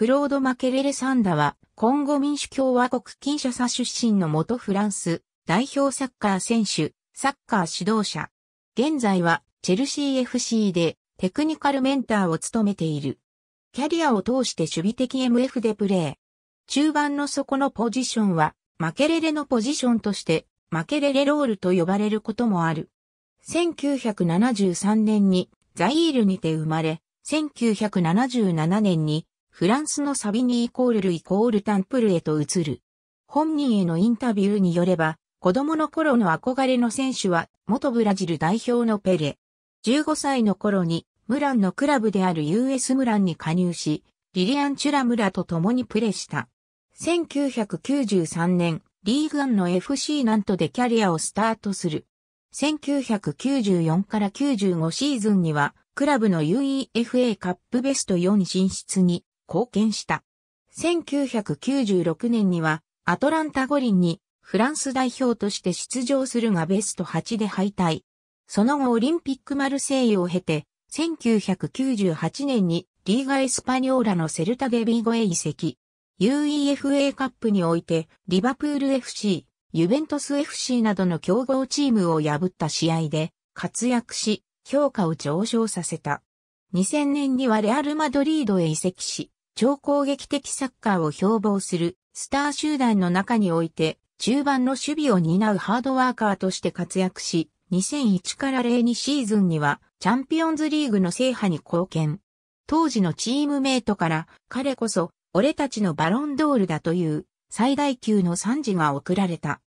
クロード・マケレレ・サンダは、コンゴ民主共和国キンシャサ出身の元フランス、代表サッカー選手、サッカー指導者。現在は、チェルシー FC で、テクニカルメンターを務めている。キャリアを通して守備的 MF でプレー。中盤の底のポジションは、マケレレのポジションとして、マケレレロールと呼ばれることもある。1973年にザイールにて生まれ、1977年にフランスのサビニイコールルイコールタンプルへと移る。本人へのインタビューによれば、子供の頃の憧れの選手は、元ブラジル代表のペレ。15歳の頃に、ムランのクラブである US ムランに加入し、リリアン・チュラムラと共にプレーした。1993年、リーグアンの FC ナントでキャリアをスタートする。1994から95シーズンには、クラブの UEFA カップベスト4進出に貢献した。1996年にはアトランタ五輪にフランス代表として出場するがベスト8で敗退。その後オリンピックマルセイユを経て、1998年にリーガエスパニョーラのセルタデビーゴへ移籍。UEFA カップにおいてリバプール FC、ユベントス FC などの強豪チームを破った試合で活躍し評価を上昇させた。2000年にはレアル・マドリードへ移籍し、超攻撃的サッカーを標榜するスター集団の中において中盤の守備を担うハードワーカーとして活躍し、2001から02シーズンにはチャンピオンズリーグの制覇に貢献。当時のチームメイトから彼こそ俺たちのバロンドールだという最大級の賛辞が贈られた。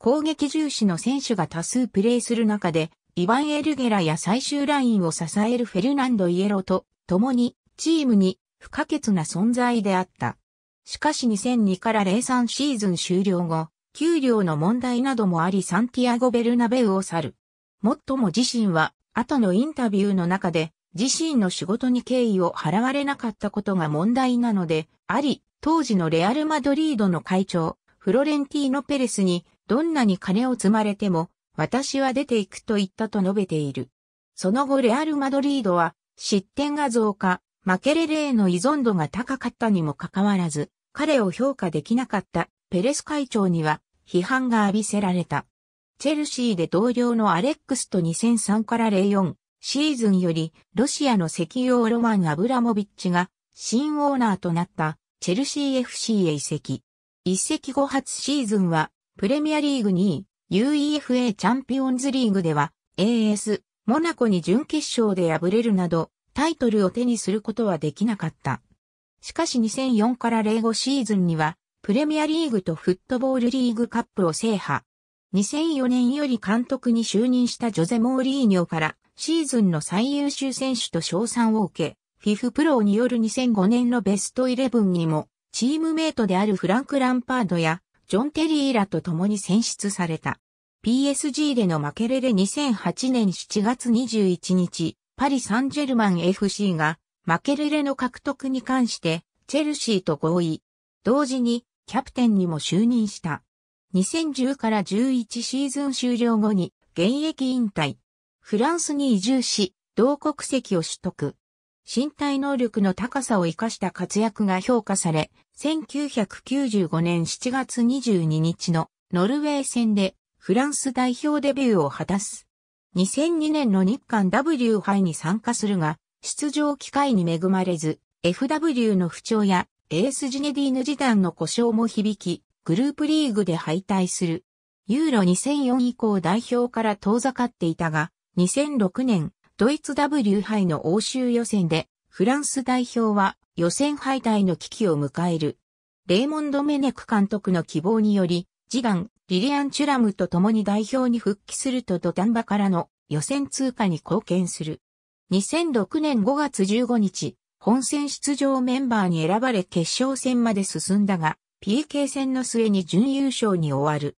攻撃重視の選手が多数プレーする中で、イヴァン・エルゲラや最終ラインを支えるフェルナンド・イエロと共にチームに不可欠な存在であった。しかし2002から03シーズン終了後、給料の問題などもありサンティアゴ・ベルナベウを去る。もっとも自身は、後のインタビューの中で、自身の仕事に敬意を払われなかったことが問題なので、あり、当時のレアル・マドリードの会長、フロレンティーノ・ペレスに、どんなに金を積まれても、私は出ていくと言ったと述べている。その後レアル・マドリードは、失点が増加、マケレレへの依存度が高かったにもかかわらず、彼を評価できなかったペレス会長には批判が浴びせられた。チェルシーで同僚のアレックスと2003から04シーズンよりロシアの石油ロマン・アブラモビッチが新オーナーとなったチェルシー FC へ移籍。移籍後初シーズンはプレミアリーグ2位 UEFA チャンピオンズリーグでは AS モナコに準決勝で敗れるなどタイトルを手にすることはできなかった。しかし2004から05シーズンには、プレミアリーグとフットボールリーグカップを制覇。2004年より監督に就任したジョゼ・モーリーニョからシーズンの最優秀選手と賞賛を受け、フィフプロによる2005年のベストイレブンにも、チームメイトであるフランク・ランパードやジョン・テリーらと共に選出された。PSG での負けれれ2008年7月21日、パリ・サンジェルマン FC が、マケレレの獲得に関して、チェルシーと合意。同時に、キャプテンにも就任した。2010から11シーズン終了後に、現役引退。フランスに移住し、同国籍を取得。身体能力の高さを生かした活躍が評価され、1995年7月22日のノルウェー戦でフランス代表デビューを果たす。2002年の日韓 W 杯に参加するが、出場機会に恵まれず、FW の不調や、エースジネディーヌ時短の故障も響き、グループリーグで敗退する。ユーロ2004以降代表から遠ざかっていたが、2006年、ドイツ W 杯の欧州予選で、フランス代表は予選敗退の危機を迎える。レーモンド・メネク監督の希望により、次男、リリアン・チュラムと共に代表に復帰すると土壇場からの予選通過に貢献する。2006年5月15日、本戦出場メンバーに選ばれ決勝戦まで進んだが、PK 戦の末に準優勝に終わる。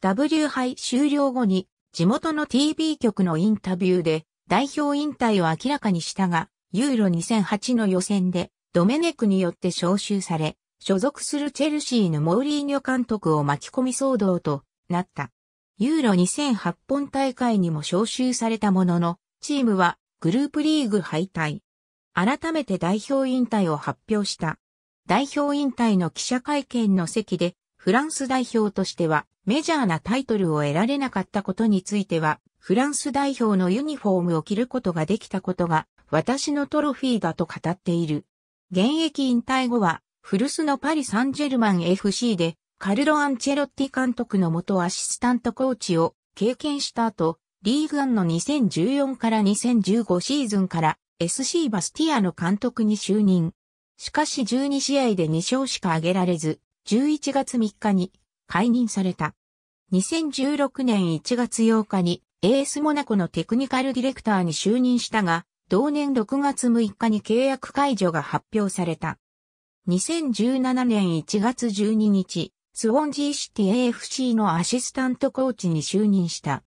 W 杯終了後に地元の TV 局のインタビューで代表引退を明らかにしたが、ユーロ2008の予選でドメネクによって招集され、所属するチェルシーのモーリーニョ監督を巻き込み騒動となった。ユーロ2008本大会にも招集されたものの、チームはグループリーグ敗退。改めて代表引退を発表した。代表引退の記者会見の席で、フランス代表としてはメジャーなタイトルを得られなかったことについては、フランス代表のユニフォームを着ることができたことが、私のトロフィーだと語っている。現役引退後は、古巣のパリ・サンジェルマン FC で、カルロ・アンチェロッティ監督の元アシスタントコーチを経験した後、リーグアンの2014から2015シーズンから SC バスティアの監督に就任。しかし12試合で2勝しか挙げられず、11月3日に解任された。2016年1月8日にエースモナコのテクニカルディレクターに就任したが、同年6月6日に契約解除が発表された。2017年1月12日、スウォンジーシティ AFC のアシスタントコーチに就任した。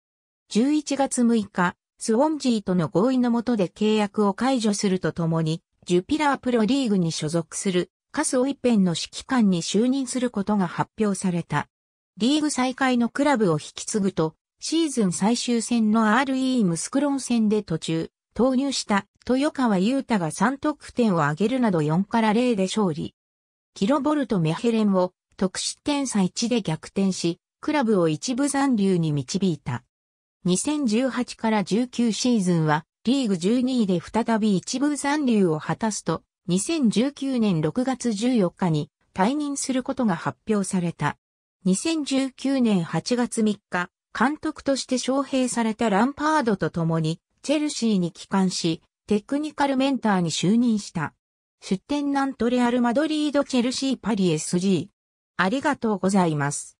11月6日、スウォンジーとの合意の下で契約を解除するとともに、ジュピラープロリーグに所属するカスオイペンの指揮官に就任することが発表された。リーグ再開のクラブを引き継ぐと、シーズン最終戦の RE ムスクロン戦で途中、投入した豊川優太が3得点を挙げるなど4から0で勝利。キロボルト・メヘレンを得失点差1で逆転し、クラブを一部残留に導いた。2018から19シーズンはリーグ12位で再び一部残留を果たすと、2019年6月14日に退任することが発表された。2019年8月3日、監督として招聘されたランパードと共にチェルシーに帰還し、テクニカルメンターに就任した。出展なんとレアル・マドリード・チェルシー・パリ SG。ありがとうございます。